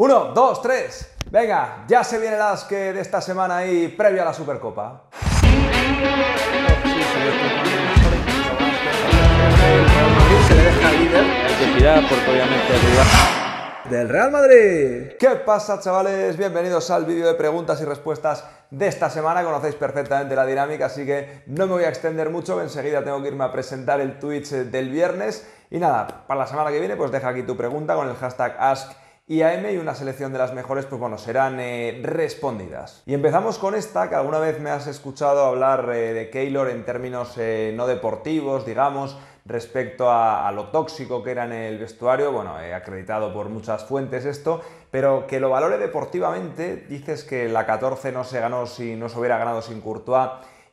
Uno, dos, tres. Venga, ya se viene el que de esta semana y previo a la Supercopa. del Real Madrid. ¿Qué pasa, chavales? Bienvenidos al vídeo de preguntas y respuestas de esta semana. Conocéis perfectamente la dinámica, así que no me voy a extender mucho. Enseguida tengo que irme a presentar el Twitch del viernes. Y nada, para la semana que viene, pues deja aquí tu pregunta con el hashtag Ask y AM y una selección de las mejores, pues bueno, serán eh, respondidas. Y empezamos con esta, que alguna vez me has escuchado hablar eh, de Keylor en términos eh, no deportivos, digamos, respecto a, lo tóxico que era en el vestuario, bueno, he acreditado por muchas fuentes esto, pero que lo valore deportivamente, dices que la 14 no se ganó si no se hubiera ganado sin Courtois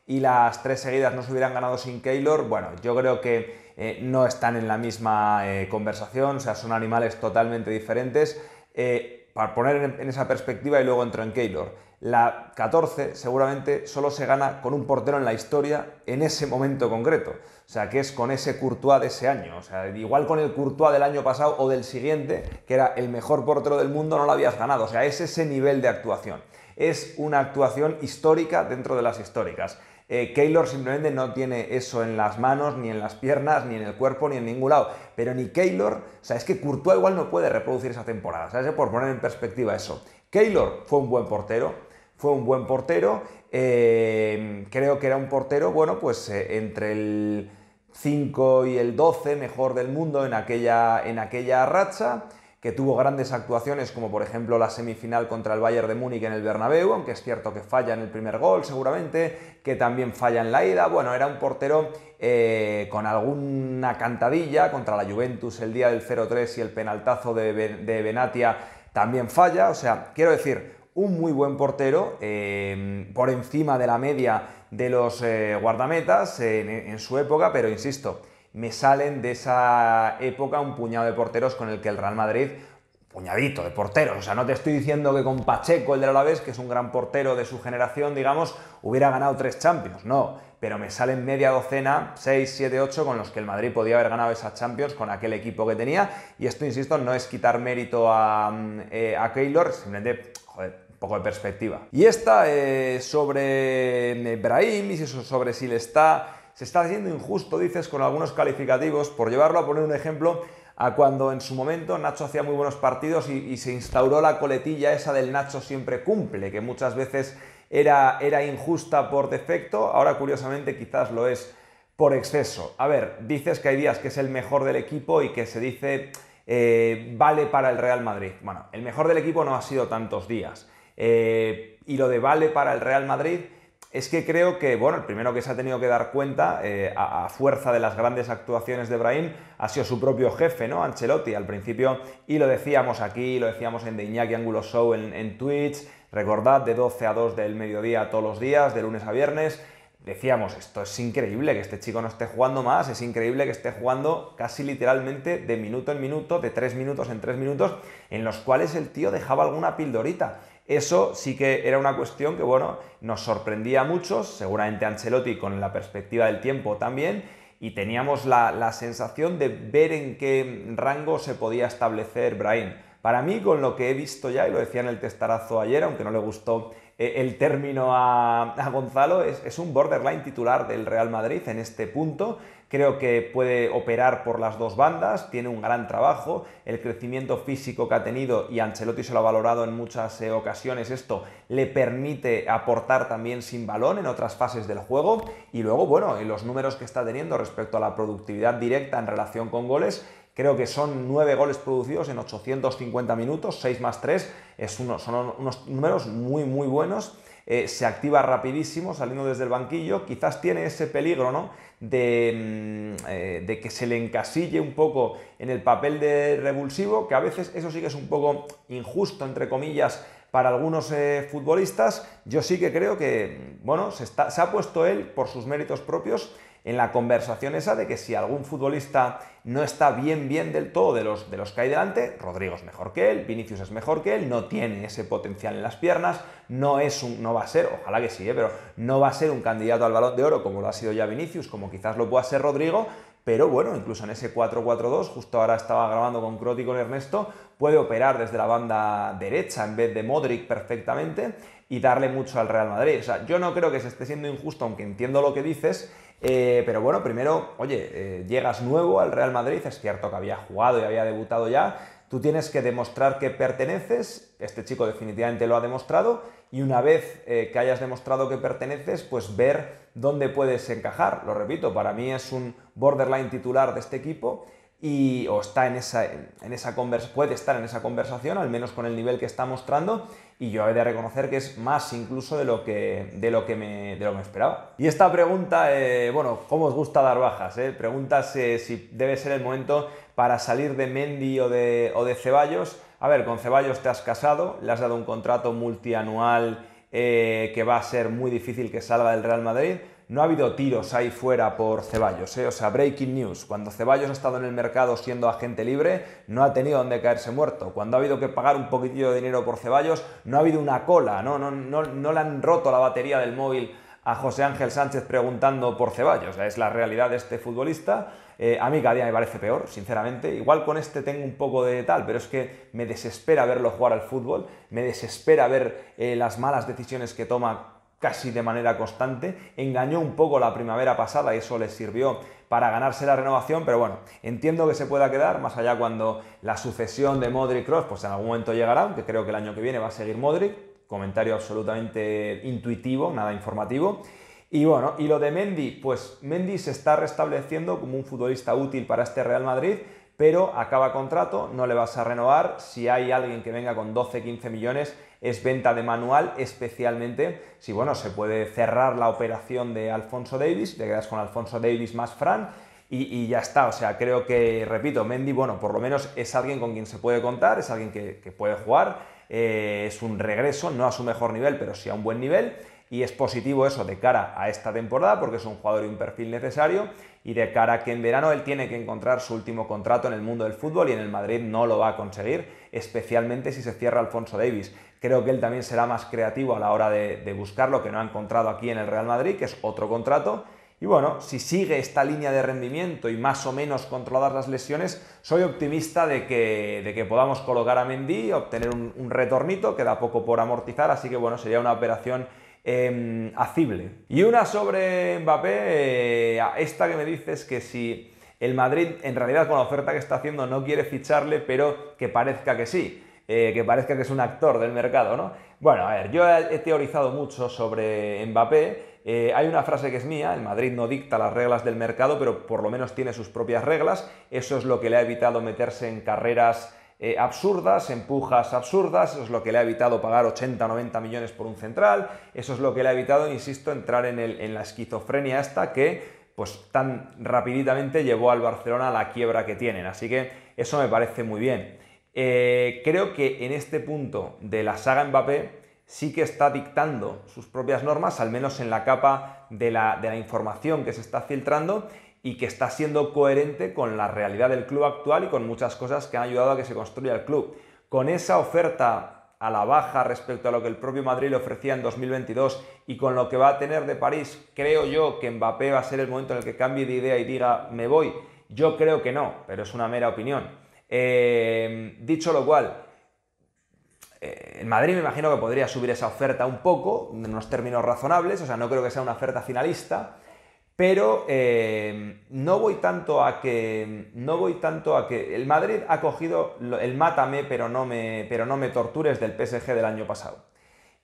y las tres seguidas no se hubieran ganado sin Keylor, bueno, yo creo que eh, no están en la misma eh, conversación, o sea, son animales totalmente diferentes. Eh, para poner en, esa perspectiva y luego entro en Keylor. La 14 seguramente solo se gana con un portero en la historia en ese momento concreto. O sea, que es con ese Courtois de ese año. O sea, igual con el Courtois del año pasado o del siguiente, que era el mejor portero del mundo, no lo habías ganado. O sea, es ese nivel de actuación. Es una actuación histórica dentro de las históricas. Eh, Keylor simplemente no tiene eso en las manos, ni en las piernas, ni en el cuerpo, ni en ningún lado. Pero ni Kaylor, o sea, es que Courtois igual no puede reproducir esa temporada, ¿sabes? Por poner en perspectiva eso. Keylor fue un buen portero, fue un buen portero, eh, creo que era un portero, bueno, pues eh, entre el 5 y el 12 mejor del mundo en aquella racha que tuvo grandes actuaciones como por ejemplo la semifinal contra el Bayern de Múnich en el Bernabéu, aunque es cierto que falla en el primer gol seguramente, que también falla en la ida, bueno, era un portero eh, con alguna cantadilla contra la Juventus el día del 0-3 y el penaltazo de, Benatia también falla, o sea, quiero decir, un muy buen portero, eh, por encima de la media de los eh, guardametas en su época, pero insisto, me salen de esa época un puñado de porteros con el que el Real Madrid, puñadito de porteros, o sea, no te estoy diciendo que con Pacheco, el la Alavés, que es un gran portero de su generación, digamos, hubiera ganado tres Champions, no, pero me salen media docena, seis, siete, ocho, con los que el Madrid podía haber ganado esas Champions con aquel equipo que tenía. Y esto, insisto, no es quitar mérito a, mm, eh, Keylor, simplemente, joder, un poco de perspectiva. Y esta eh, sobre Brahim y sobre si le está se está haciendo injusto, dices, con algunos calificativos, por llevarlo a poner un ejemplo, a cuando en su momento Nacho hacía muy buenos partidos y, se instauró la coletilla esa del Nacho siempre cumple, que muchas veces era, era injusta por defecto, ahora curiosamente quizás lo es por exceso. A ver, dices que hay días que es el mejor del equipo y que se dice eh, vale para el Real Madrid. Bueno, el mejor del equipo no ha sido tantos días. Eh, y lo de vale para el Real Madrid es que creo que, bueno, el primero que se ha tenido que dar cuenta, eh, a, fuerza de las grandes actuaciones de Brahim, ha sido su propio jefe, ¿no? Ancelotti, al principio, y lo decíamos aquí, lo decíamos en The Iñaki Angulo Show en, Twitch, recordad, de 12 a 2 del mediodía todos los días, de lunes a viernes, decíamos, esto es increíble que este chico no esté jugando más, es increíble que esté jugando casi literalmente de minuto en minuto, de tres minutos en tres minutos, en los cuales el tío dejaba alguna pildorita. Eso sí que era una cuestión que, bueno, nos sorprendía a muchos, seguramente Ancelotti con la perspectiva del tiempo también, y teníamos la, sensación de ver en qué rango se podía establecer Brain. Para mí, con lo que he visto ya, y lo decía en el testarazo ayer, aunque no le gustó eh, el término a, Gonzalo, es, un borderline titular del Real Madrid en este punto. Creo que puede operar por las dos bandas, tiene un gran trabajo, el crecimiento físico que ha tenido, y Ancelotti se lo ha valorado en muchas eh, ocasiones, esto le permite aportar también sin balón en otras fases del juego, y luego, bueno, los números que está teniendo respecto a la productividad directa en relación con goles, Creo que son 9 goles producidos en 850 minutos, 6 más 3, es uno, son unos números muy, muy buenos. Eh, se activa rapidísimo saliendo desde el banquillo, quizás tiene ese peligro ¿no? Mm, eh, de, que se le encasille un poco en el papel de revulsivo, que a veces eso sí que es un poco injusto, entre comillas, para algunos eh, futbolistas. Yo sí que creo que, bueno, se ha puesto él por sus méritos propios en la conversación esa de que si algún futbolista no está bien, bien del todo de los, de los que hay delante, Rodrigo es mejor que él, Vinicius es mejor que él, no tiene ese potencial en las piernas, no es un, no va a ser, ojalá que sí, ¿eh? pero no va a ser un candidato al balón de oro como lo ha sido ya Vinicius, como quizás lo pueda ser Rodrigo, pero bueno, incluso en ese 4-4-2, justo ahora estaba grabando con Croti y con Ernesto, puede operar desde la banda derecha en vez de Modric perfectamente y darle mucho al Real Madrid. O sea, yo no creo que se esté siendo injusto, aunque entiendo lo que dices, eh, pero bueno, primero, oye, eh, llegas nuevo al Real Madrid, es cierto que había jugado y había debutado ya, tú tienes que demostrar que perteneces, este chico definitivamente lo ha demostrado, y una vez eh, que hayas demostrado que perteneces, pues ver dónde puedes encajar. Lo repito, para mí es un borderline titular de este equipo y o está en esa, en esa puede estar en esa conversación, al menos con el nivel que está mostrando, y yo he de reconocer que es más incluso de lo que, de lo que, me, esperaba. Y esta pregunta, eh, bueno, ¿cómo os gusta dar bajas? Eh? Preguntas eh, si debe ser el momento para salir de Mendy o de, o de Ceballos. A ver, con Ceballos te has casado, le has dado un contrato multianual que va a ser muy difícil que salga del Real Madrid no ha habido tiros ahí fuera por Ceballos, ¿eh? o sea, breaking news. Cuando Ceballos ha estado en el mercado siendo agente libre, no ha tenido donde caerse muerto. Cuando ha habido que pagar un poquitillo de dinero por Ceballos, no ha habido una cola, no, no, no, le han roto la batería del móvil a José Ángel Sánchez preguntando por Ceballos. Es la realidad de este futbolista. Eh, a mí cada día me parece peor, sinceramente. Igual con este tengo un poco de tal, pero es que me desespera verlo jugar al fútbol, me desespera ver eh, las malas decisiones que toma casi de manera constante. Engañó un poco la primavera pasada y eso le sirvió para ganarse la renovación, pero bueno, entiendo que se pueda quedar, más allá cuando la sucesión de Modric Cross, pues en algún momento llegará, aunque creo que el año que viene va a seguir Modric, comentario absolutamente intuitivo, nada informativo. Y bueno, y lo de Mendy, pues Mendy se está restableciendo como un futbolista útil para este Real Madrid, pero acaba contrato, no le vas a renovar, si hay alguien que venga con 12, 15 millones, es venta de manual, especialmente si bueno, se puede cerrar la operación de Alfonso Davis, te quedas con Alfonso Davis más Fran. Y, ya está, o sea, creo que, repito, Mendy, bueno, por lo menos es alguien con quien se puede contar, es alguien que, puede jugar, eh, es un regreso, no a su mejor nivel, pero sí a un buen nivel, y es positivo eso de cara a esta temporada, porque es un jugador y un perfil necesario, y de cara a que en verano él tiene que encontrar su último contrato en el mundo del fútbol y en el Madrid no lo va a conseguir, especialmente si se cierra Alfonso Davis. Creo que él también será más creativo a la hora de, buscar lo que no ha encontrado aquí en el Real Madrid, que es otro contrato. Y bueno, si sigue esta línea de rendimiento y más o menos controladas las lesiones, soy optimista de que, podamos colocar a Mendy, obtener un, retornito retornito, da poco por amortizar, así que bueno, sería una operación hacible. Em, y una sobre Mbappé, eh, esta que me dices que si el Madrid en realidad con la oferta que está haciendo no quiere ficharle, pero que parezca que sí. Eh, que parezca que es un actor del mercado, ¿no? Bueno, a ver, yo he teorizado mucho sobre Mbappé. Eh, hay una frase que es mía, el Madrid no dicta las reglas del mercado, pero por lo menos tiene sus propias reglas. Eso es lo que le ha evitado meterse en carreras eh, absurdas, empujas absurdas, eso es lo que le ha evitado pagar 80 90 millones por un central, eso es lo que le ha evitado, insisto, entrar en, la esquizofrenia esta que pues tan rapiditamente llevó al Barcelona a la quiebra que tienen. Así que eso me parece muy bien. Eh, creo que en este punto de la saga Mbappé sí que está dictando sus propias normas, al menos en la capa de la información que se está filtrando y que está siendo coherente con la realidad del club actual y con muchas cosas que han ayudado a que se construya el club. Con esa oferta a la baja respecto a lo que el propio Madrid le ofrecía en 2022 y con lo que va a tener de París, creo yo que Mbappé va a ser el momento en el que cambie de idea y diga me voy. Yo creo que no, pero es una mera opinión. Em, dicho lo cual, el eh, Madrid me imagino que podría subir esa oferta un poco, en unos términos razonables, o sea, no creo que sea una oferta finalista, pero em, no voy tanto a que. No voy tanto a que. El Madrid ha cogido el mátame, pero no me, pero no me tortures del PSG del año pasado.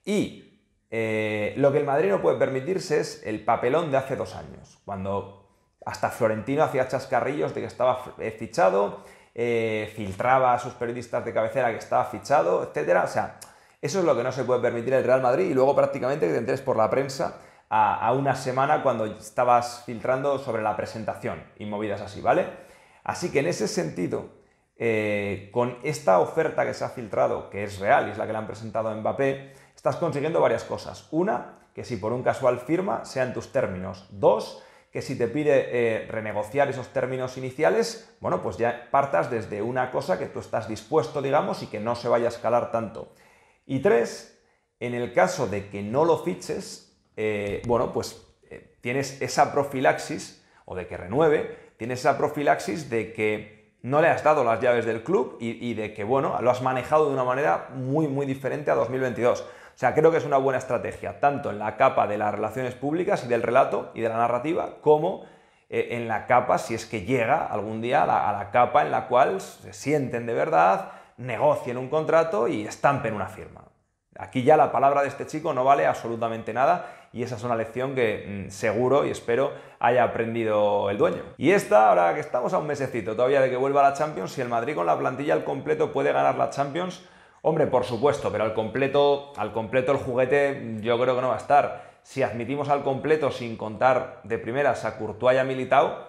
Y eh, lo que el Madrid no puede permitirse es el papelón de hace dos años, cuando hasta Florentino hacía chascarrillos de que estaba eh, fichado eh, filtraba a sus periodistas de cabecera que estaba fichado, etcétera. O sea, eso es lo que no se puede permitir el Real Madrid y luego prácticamente que te entres por la prensa a, una semana cuando estabas filtrando sobre la presentación y movidas así, ¿vale? Así que en ese sentido, eh, con esta oferta que se ha filtrado, que es real y es la que le han presentado a Mbappé, estás consiguiendo varias cosas. Una, que si por un casual firma, sean tus términos. Dos, que si te pide eh, renegociar esos términos iniciales, bueno, pues ya partas desde una cosa que tú estás dispuesto, digamos, y que no se vaya a escalar tanto. Y tres, en el caso de que no lo fiches, eh, bueno, pues eh, tienes esa profilaxis, o de que renueve, tienes esa profilaxis de que no le has dado las llaves del club y, y de que, bueno, lo has manejado de una manera muy, muy diferente a 2022. O sea, creo que es una buena estrategia, tanto en la capa de las relaciones públicas y del relato y de la narrativa, como eh, en la capa, si es que llega algún día a la, capa en la cual se sienten de verdad, negocien un contrato y estampen una firma. Aquí ya la palabra de este chico no vale absolutamente nada y esa es una lección que mm, seguro y espero haya aprendido el dueño. Y esta, ahora que estamos a un mesecito todavía de que vuelva la Champions, si el Madrid con la plantilla al completo puede ganar la Champions, Hombre, por supuesto, pero al completo, al completo el juguete yo creo que no va a estar. Si admitimos al completo sin contar de primeras a Courtois y a Militao,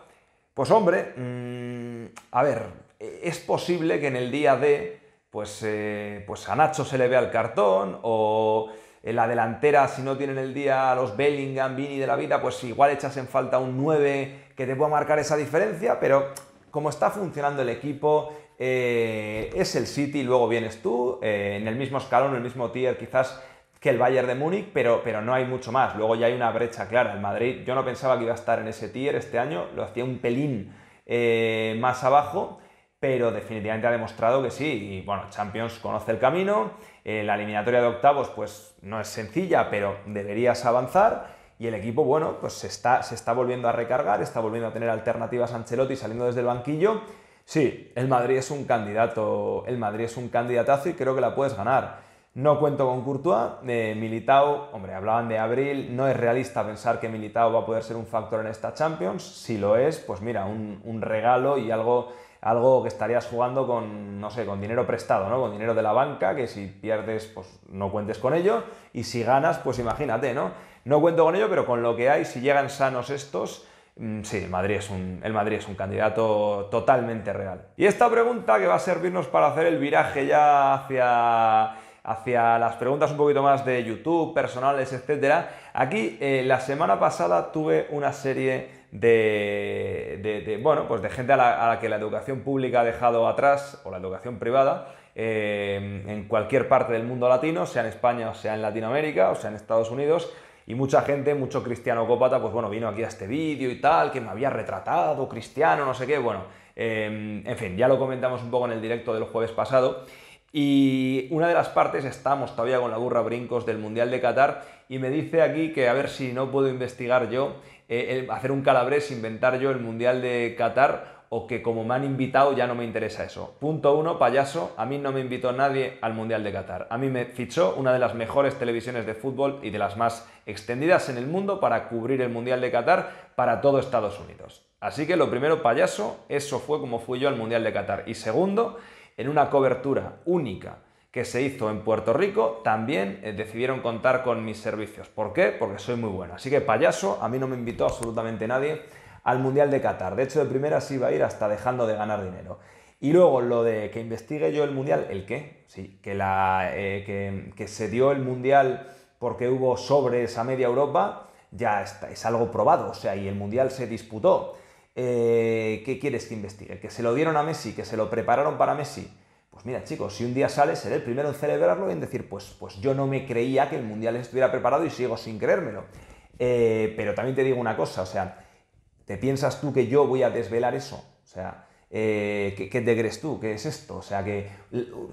pues hombre, mm, a ver, es posible que en el día D, pues, eh, pues a Nacho se le vea el cartón o en la delantera, si no tienen el día a los Bellingham, Vini de la vida, pues igual echas en falta un 9 que te pueda marcar esa diferencia, pero como está funcionando el equipo, eh, es el City, luego vienes tú, eh, en el mismo escalón, en el mismo tier quizás que el Bayern de Múnich, pero, no hay mucho más. Luego ya hay una brecha clara. El Madrid, yo no pensaba que iba a estar en ese tier este año, lo hacía un pelín eh, más abajo, pero definitivamente ha demostrado que sí. Y bueno, Champions conoce el camino, la eliminatoria de octavos pues no es sencilla, pero deberías avanzar. Y el equipo, bueno, pues se está, se está volviendo a recargar, está volviendo a tener alternativas a Ancelotti saliendo desde el banquillo Sí, el Madrid es un candidato, el Madrid es un candidatazo y creo que la puedes ganar. No cuento con Courtois, eh, Militao, hombre, hablaban de abril, no es realista pensar que Militao va a poder ser un factor en esta Champions, si lo es, pues mira, un, regalo y algo, algo que estarías jugando con, no sé, con dinero prestado, ¿no? Con dinero de la banca, que si pierdes, pues no cuentes con ello, y si ganas, pues imagínate, ¿no? No cuento con ello, pero con lo que hay, si llegan sanos estos, Mm, sí, Madrid es el Madrid es un candidato totalmente real. Y esta pregunta que va a servirnos para hacer el viraje ya hacia, hacia las preguntas un poquito más de YouTube, personales, etc. Aquí eh, la semana pasada tuve una serie de, bueno, pues de gente a la, que la educación pública ha dejado atrás, o la educación privada, eh, en cualquier parte del mundo latino, sea en España o sea en Latinoamérica o sea en Estados Unidos y mucha gente, mucho cristiano pues bueno, vino aquí a este vídeo y tal, que me había retratado, cristiano, no sé qué, bueno, em, en fin, ya lo comentamos un poco en el directo del jueves pasado. Y una de las partes, estamos todavía con la burra brincos del Mundial de Qatar, y me dice aquí que a ver si no puedo investigar yo, eh, hacer un calabrés, inventar yo el Mundial de Qatar, o que como me han invitado ya no me interesa eso. Punto uno, payaso, a mí no me invitó nadie al Mundial de Qatar. A mí me fichó una de las mejores televisiones de fútbol y de las más extendidas en el mundo para cubrir el Mundial de Qatar para todo Estados Unidos. Así que lo primero, payaso, eso fue como fui yo al Mundial de Qatar. Y segundo, en una cobertura única que se hizo en Puerto Rico, también eh, decidieron contar con mis servicios. ¿Por qué? Porque soy muy bueno. Así que payaso, a mí no me invitó absolutamente nadie al Mundial de Qatar. De hecho, de primera sí va a ir hasta dejando de ganar dinero. Y luego lo de que investigue yo el Mundial, ¿el qué? Sí, que, la, eh, que, se dio el Mundial porque hubo sobres a media Europa, ya está, es algo probado, o sea, y el Mundial se disputó. Eh, ¿Qué quieres que investigue? ¿Que se lo dieron a Messi? ¿Que se lo prepararon para Messi? Pues mira, chicos, si un día sale, seré el primero en celebrarlo y en decir, pues, pues yo no me creía que el Mundial estuviera preparado y sigo sin creérmelo. Eh, pero también te digo una cosa, o sea, ¿Te piensas tú que yo voy a desvelar eso? O sea, eh, ¿qué, te crees tú? ¿Qué es esto? O sea, que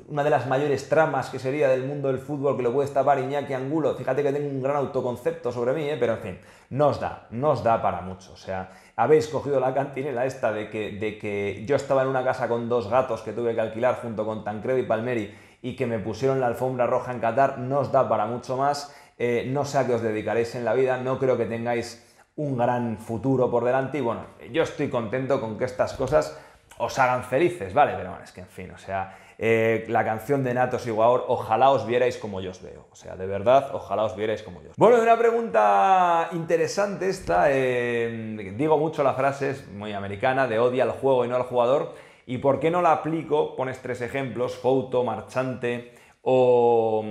una de las mayores tramas que sería del mundo del fútbol que lo puede tapar Iñaki Angulo, fíjate que tengo un gran autoconcepto sobre mí, eh, pero en fin, no os da, no os da para mucho. O sea, habéis cogido la cantinela esta de que, de que yo estaba en una casa con dos gatos que tuve que alquilar junto con Tancredo y Palmeri y que me pusieron la alfombra roja en Qatar, no os da para mucho más. Eh, no sé a qué os dedicaréis en la vida, no creo que tengáis un gran futuro por delante y bueno, yo estoy contento con que estas cosas os hagan felices, ¿vale? Pero bueno, es que en fin, o sea, eh, la canción de Natos y Guaor, ojalá os vierais como yo os veo. O sea, de verdad, ojalá os vierais como yo. Os veo. Bueno, una pregunta interesante esta. Eh, digo mucho la frase, es muy americana, de odia al juego y no al jugador. ¿Y por qué no la aplico? Pones tres ejemplos, Fouto, Marchante o,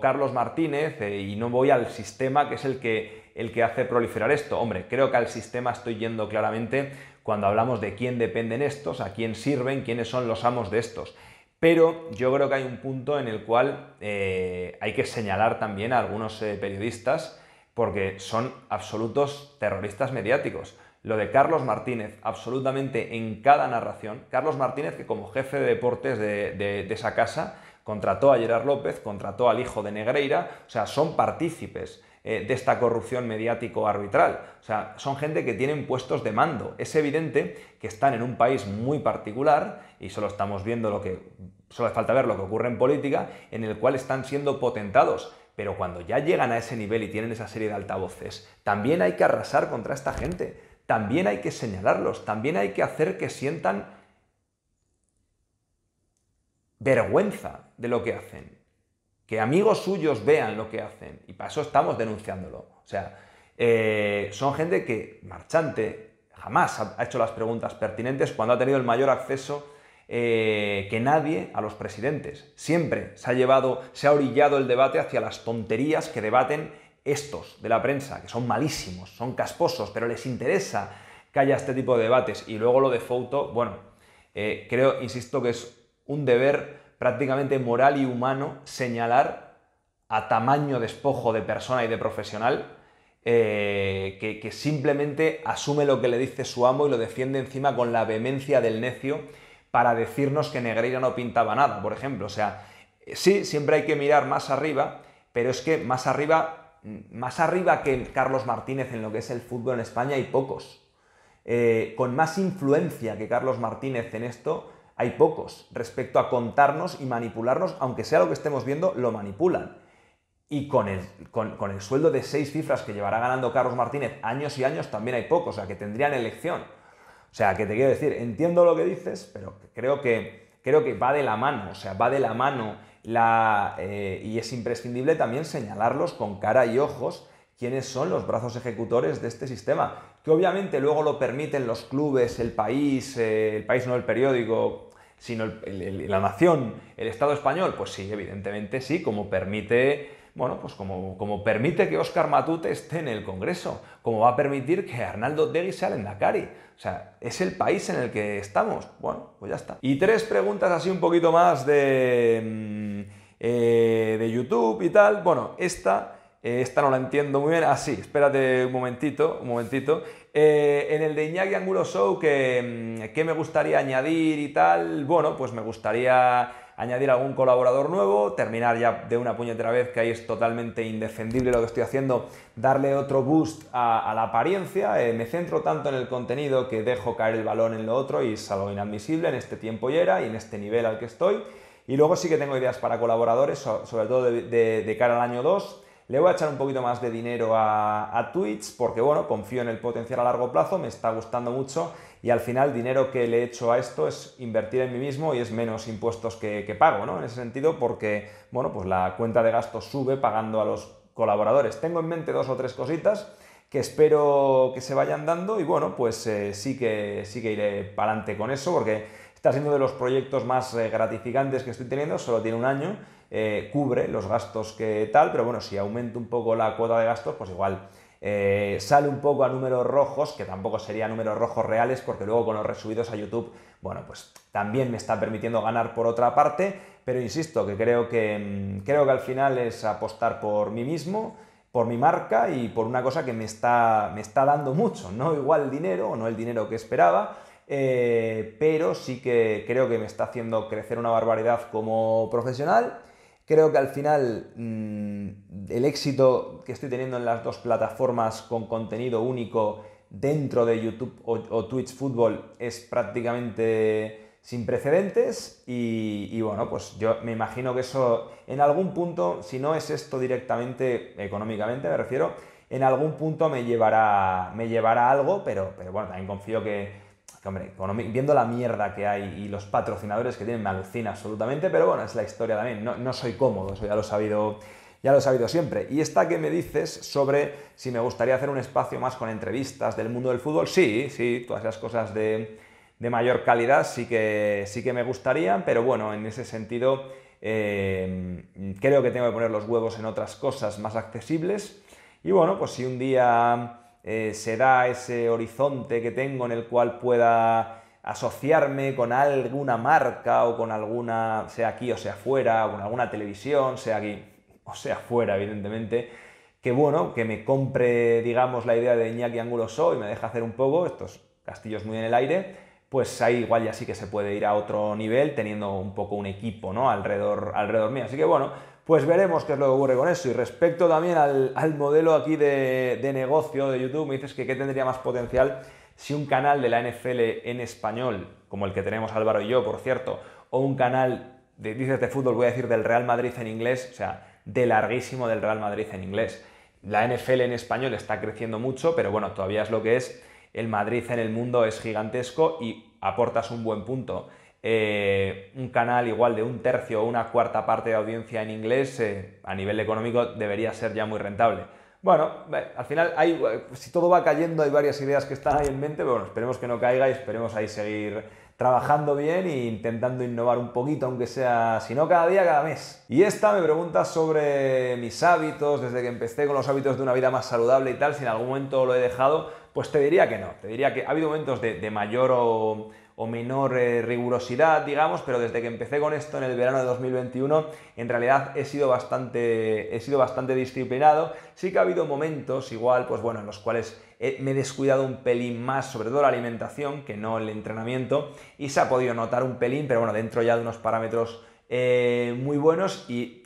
Carlos Martínez, eh, y no voy al sistema que es el que el que hace proliferar esto. Hombre, creo que al sistema estoy yendo claramente cuando hablamos de quién dependen estos, a quién sirven, quiénes son los amos de estos. Pero yo creo que hay un punto en el cual eh, hay que señalar también a algunos eh, periodistas porque son absolutos terroristas mediáticos. Lo de Carlos Martínez, absolutamente en cada narración. Carlos Martínez, que como jefe de deportes de, de esa casa, contrató a Gerard López, contrató al hijo de Negreira, o sea, son partícipes eh, de esta corrupción mediático-arbitral. O sea, son gente que tienen puestos de mando. Es evidente que están en un país muy particular, y solo estamos viendo lo que. solo falta ver lo que ocurre en política, en el cual están siendo potentados. Pero cuando ya llegan a ese nivel y tienen esa serie de altavoces, también hay que arrasar contra esta gente, también hay que señalarlos, también hay que hacer que sientan vergüenza de lo que hacen que amigos suyos vean lo que hacen. Y para eso estamos denunciándolo. O sea, eh, son gente que, marchante, jamás ha hecho las preguntas pertinentes cuando ha tenido el mayor acceso eh, que nadie a los presidentes. Siempre se ha llevado, se ha orillado el debate hacia las tonterías que debaten estos de la prensa, que son malísimos, son casposos, pero les interesa que haya este tipo de debates. Y luego lo de Fouto, bueno, eh, creo, insisto, que es un deber prácticamente moral y humano señalar a tamaño despojo de persona y de profesional eh, que, simplemente asume lo que le dice su amo y lo defiende encima con la vehemencia del necio para decirnos que Negreira no pintaba nada, por ejemplo. O sea, sí, siempre hay que mirar más arriba, pero es que más arriba, más arriba que Carlos Martínez en lo que es el fútbol en España hay pocos. Eh, con más influencia que Carlos Martínez en esto, hay pocos. Respecto a contarnos y manipularnos, aunque sea lo que estemos viendo, lo manipulan. Y con el, sueldo de seis cifras que llevará ganando Carlos Martínez años y años, también hay pocos, o sea, que tendrían elección. O sea, que te quiero decir, entiendo lo que dices, pero creo que, creo que va de la mano, o sea, va de la mano eh, y es imprescindible también señalarlos con cara y ojos quiénes son los brazos ejecutores de este sistema, que obviamente luego lo permiten los clubes, el país, eh, el país no el periódico, sino la nación, el Estado español, pues sí, evidentemente sí, como permite, bueno, pues como, permite que Óscar Matute esté en el Congreso, como va a permitir que Arnaldo Degui sea el Endacari. O sea, es el país en el que estamos. Bueno, pues ya está. Y tres preguntas así un poquito más de, mm, eh, de YouTube y tal. Bueno, esta... Eh, esta no la entiendo muy bien, así, ah, sí, espérate un momentito, un momentito. Eh, en el de Iñaki Angulo Show, que, mm, me gustaría añadir y tal? Bueno, pues me gustaría añadir algún colaborador nuevo, terminar ya de una puñetera vez, que ahí es totalmente indefendible lo que estoy haciendo, darle otro boost a, la apariencia, eh, me centro tanto en el contenido que dejo caer el balón en lo otro y es algo inadmisible en este tiempo y era y en este nivel al que estoy. Y luego sí que tengo ideas para colaboradores, sobre todo de, de cara al año 2. Le voy a echar un poquito más de dinero a, Twitch porque, bueno, confío en el potencial a largo plazo, me está gustando mucho y al final dinero que le echo a esto es invertir en mí mismo y es menos impuestos que, pago, ¿no? En ese sentido porque, bueno, pues la cuenta de gastos sube pagando a los colaboradores. Tengo en mente dos o tres cositas que espero que se vayan dando y bueno, pues eh, sí, que, sí que iré para adelante con eso porque está siendo de los proyectos más eh, gratificantes que estoy teniendo, solo tiene un año eh, cubre los gastos que tal, pero bueno, si aumenta un poco la cuota de gastos, pues igual eh, sale un poco a números rojos, que tampoco sería números rojos reales, porque luego con los resubidos a YouTube, bueno, pues también me está permitiendo ganar por otra parte, pero insisto que creo que, mm, creo que al final es apostar por mí mismo, por mi marca y por una cosa que me está, me está dando mucho, no igual dinero o no el dinero que esperaba, eh, pero sí que creo que me está haciendo crecer una barbaridad como profesional Creo que al final mm, el éxito que estoy teniendo en las dos plataformas con contenido único dentro de YouTube o, Twitch Fútbol es prácticamente sin precedentes y, bueno, pues yo me imagino que eso en algún punto, si no es esto directamente económicamente, me refiero, en algún punto me llevará, me llevará algo, pero, pero bueno, también confío que, que, hombre, viendo la mierda que hay y los patrocinadores que tienen, me alucina absolutamente, pero bueno, es la historia también. No, soy cómodo, eso ya lo he sabido ya lo siempre. Y esta que me dices sobre si me gustaría hacer un espacio más con entrevistas del mundo del fútbol, sí, sí, todas esas cosas de, mayor calidad sí que, sí que me gustarían, pero bueno, en ese sentido eh, creo que tengo que poner los huevos en otras cosas más accesibles. Y bueno, pues si un día eh, se da ese horizonte que tengo en el cual pueda asociarme con alguna marca o con alguna, sea aquí o sea fuera, o con alguna televisión, sea aquí o sea fuera, evidentemente, que bueno, que me compre, digamos, la idea de Iñaki Show y me deja hacer un poco estos castillos muy en el aire, pues ahí igual ya sí que se puede ir a otro nivel teniendo un poco un equipo, ¿no? Alrededor, alrededor mío. Así que bueno, pues veremos qué es lo que ocurre con eso. Y respecto también al, modelo aquí de, de, negocio de YouTube, me dices que qué tendría más potencial si un canal de la NFL en español, como el que tenemos Álvaro y yo, por cierto, o un canal de, dices de fútbol, voy a decir del Real Madrid en inglés, o sea, de larguísimo del Real Madrid en inglés. La NFL en español está creciendo mucho, pero bueno, todavía es lo que es. El Madrid en el mundo es gigantesco y aportas un buen punto. Eh, un canal igual de un tercio o una cuarta parte de audiencia en inglés eh, a nivel económico debería ser ya muy rentable. Bueno, al final, eh, si todo va cayendo, hay varias ideas que están ahí en mente, pero bueno, esperemos que no caiga y esperemos ahí seguir trabajando bien e intentando innovar un poquito, aunque sea, si no cada día, cada mes. Y esta me pregunta sobre mis hábitos, desde que empecé con los hábitos de una vida más saludable y tal, si en algún momento lo he dejado, pues te diría que no, te diría que ha habido momentos de, de mayor o o menor eh, rigurosidad, digamos, pero desde que empecé con esto en el verano de 2021, en realidad he sido bastante, he sido bastante disciplinado. Sí que ha habido momentos, igual, pues bueno, en los cuales me he descuidado un pelín más, sobre todo la alimentación, que no el entrenamiento, y se ha podido notar un pelín, pero bueno, dentro ya de unos parámetros eh, muy buenos y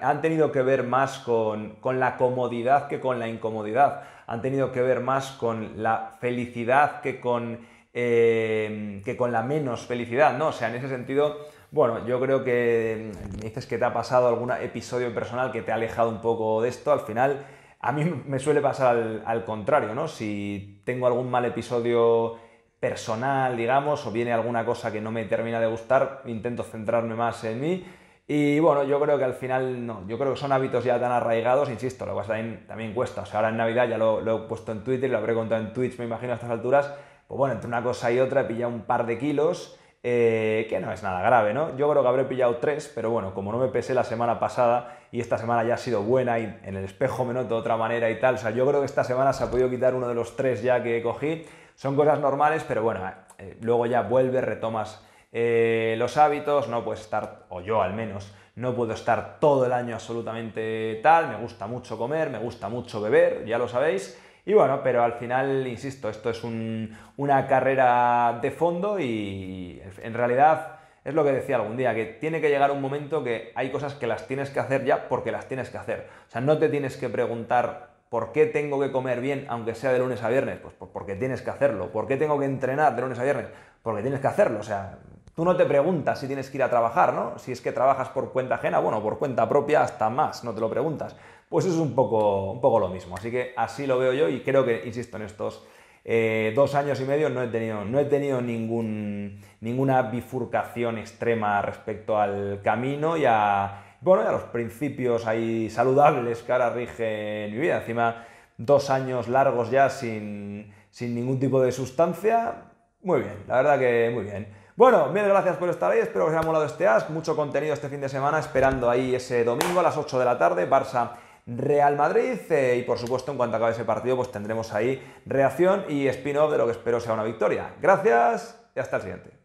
han tenido que ver más con, con, la comodidad que con la incomodidad, han tenido que ver más con la felicidad que con Em, que con la menos felicidad, ¿no? O sea, en ese sentido, bueno, yo creo que em, me dices que te ha pasado algún episodio personal que te ha alejado un poco de esto, al final a mí me suele pasar al, contrario, ¿no? Si tengo algún mal episodio personal, digamos, o viene alguna cosa que no me termina de gustar, intento centrarme más en mí. Y bueno, yo creo que al final no, yo creo que son hábitos ya tan arraigados, insisto, lo que pasa también, también cuesta. O sea, ahora en Navidad ya lo, lo, he puesto en Twitter, lo habré contado en Twitch, me imagino, a estas alturas pues bueno, entre una cosa y otra he pillado un par de kilos, eh, que no es nada grave, ¿no? Yo creo que habré pillado tres, pero bueno, como no me pesé la semana pasada y esta semana ya ha sido buena y en el espejo me noto de otra manera y tal, o sea, yo creo que esta semana se ha podido quitar uno de los tres ya que cogí. Son cosas normales, pero bueno, eh, luego ya vuelves, retomas eh, los hábitos, no puedes estar, o yo al menos, no puedo estar todo el año absolutamente tal, me gusta mucho comer, me gusta mucho beber, ya lo sabéis, y bueno, pero al final, insisto, esto es una carrera de fondo y en realidad es lo que decía algún día, que tiene que llegar un momento que hay cosas que las tienes que hacer ya porque las tienes que hacer. O sea, no te tienes que preguntar por qué tengo que comer bien aunque sea de lunes a viernes, pues, pues porque tienes que hacerlo. ¿Por qué tengo que entrenar de lunes a viernes? Porque tienes que hacerlo. O sea, Tú no te preguntas si tienes que ir a trabajar, ¿no? Si es que trabajas por cuenta ajena, bueno, por cuenta propia hasta más, no te lo preguntas. Pues es un poco, un poco lo mismo. Así que así lo veo yo y creo que, insisto, en estos eh, dos años y medio no he tenido, no he tenido ningún, ninguna bifurcación extrema respecto al camino y a, bueno, a los principios ahí saludables que ahora rigen mi vida. Encima, dos años largos ya sin, sin ningún tipo de sustancia. Muy bien, la verdad que muy bien. Bueno, mil gracias por estar ahí, espero que os haya molado este as mucho contenido este fin de semana, esperando ahí ese domingo a las 8 de la tarde, Barça. Real Madrid eh, y por supuesto en cuanto acabe ese partido pues tendremos ahí reacción y spin-off de lo que espero sea una victoria. Gracias y hasta el siguiente.